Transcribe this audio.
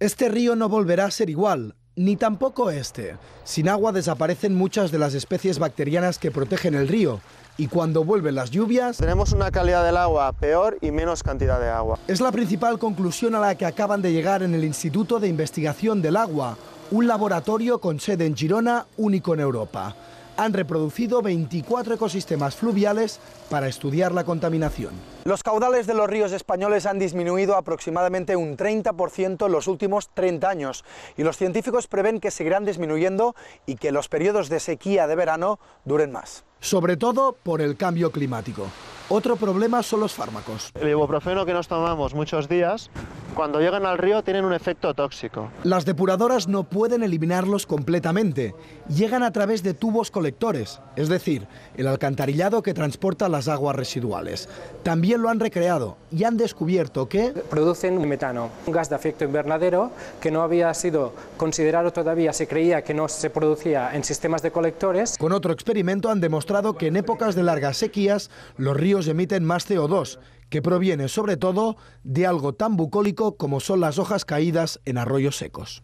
Este río no volverá a ser igual, ni tampoco este. Sin agua desaparecen muchas de las especies bacterianas que protegen el río. Y cuando vuelven las lluvias... Tenemos una calidad del agua peor y menos cantidad de agua. Es la principal conclusión a la que acaban de llegar en el Instituto de Investigación del Agua, un laboratorio con sede en Girona, único en Europa han reproducido 24 ecosistemas fluviales para estudiar la contaminación. Los caudales de los ríos españoles han disminuido aproximadamente un 30% en los últimos 30 años y los científicos prevén que seguirán disminuyendo y que los periodos de sequía de verano duren más. Sobre todo por el cambio climático. Otro problema son los fármacos. El ibuprofeno que nos tomamos muchos días cuando llegan al río tienen un efecto tóxico. Las depuradoras no pueden eliminarlos completamente. Llegan a través de tubos colectores, es decir, el alcantarillado que transporta las aguas residuales. También lo han recreado y han descubierto que... Producen metano, un gas de efecto invernadero que no había sido considerado todavía, se creía que no se producía en sistemas de colectores. Con otro experimento han demostrado que en épocas de largas sequías los ríos emiten más CO2 que proviene sobre todo de algo tan bucólico como son las hojas caídas en arroyos secos.